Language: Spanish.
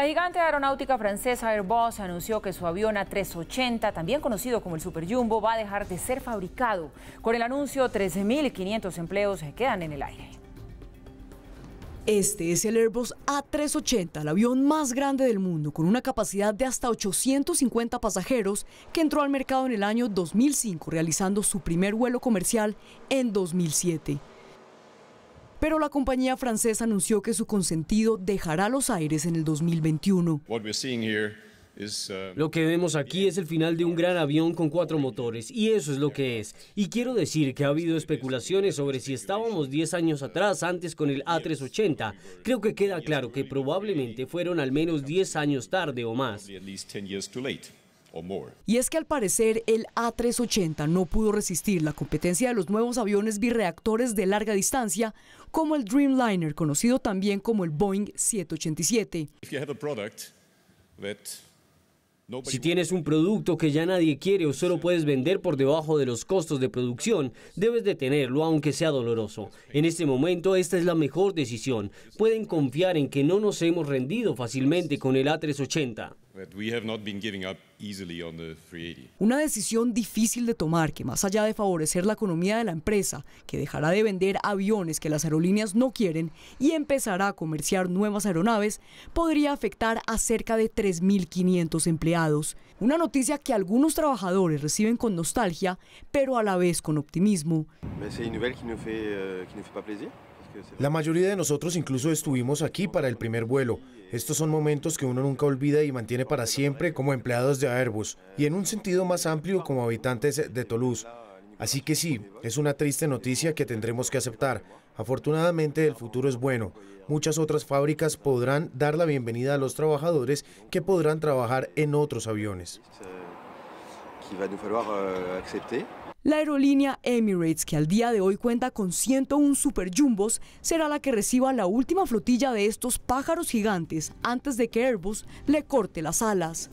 La gigante aeronáutica francesa Airbus anunció que su avión A380, también conocido como el Super Jumbo, va a dejar de ser fabricado. Con el anuncio, 13.500 empleos se quedan en el aire. Este es el Airbus A380, el avión más grande del mundo, con una capacidad de hasta 850 pasajeros, que entró al mercado en el año 2005, realizando su primer vuelo comercial en 2007 pero la compañía francesa anunció que su consentido dejará los aires en el 2021. Uh, lo que vemos aquí es el final de un gran avión con cuatro motores, y eso es lo que es. Y quiero decir que ha habido especulaciones sobre si estábamos 10 años atrás antes con el A380. Creo que queda claro que probablemente fueron al menos 10 años tarde o más. Y es que al parecer el A380 no pudo resistir la competencia de los nuevos aviones birreactores de larga distancia, como el Dreamliner, conocido también como el Boeing 787. Si tienes un producto que ya nadie quiere o solo puedes vender por debajo de los costos de producción, debes detenerlo aunque sea doloroso. En este momento esta es la mejor decisión. Pueden confiar en que no nos hemos rendido fácilmente con el A380. Una decisión difícil de tomar que más allá de favorecer la economía de la empresa, que dejará de vender aviones que las aerolíneas no quieren y empezará a comerciar nuevas aeronaves, podría afectar a cerca de 3.500 empleados. Una noticia que algunos trabajadores reciben con nostalgia, pero a la vez con optimismo. La mayoría de nosotros incluso estuvimos aquí para el primer vuelo. Estos son momentos que uno nunca olvida y mantiene para siempre como empleados de Airbus y en un sentido más amplio como habitantes de Toulouse. Así que sí, es una triste noticia que tendremos que aceptar. Afortunadamente el futuro es bueno. Muchas otras fábricas podrán dar la bienvenida a los trabajadores que podrán trabajar en otros aviones. Euh, la aerolínea Emirates, que al día de hoy cuenta con 101 super jumbos, será la que reciba la última flotilla de estos pájaros gigantes antes de que Airbus le corte las alas.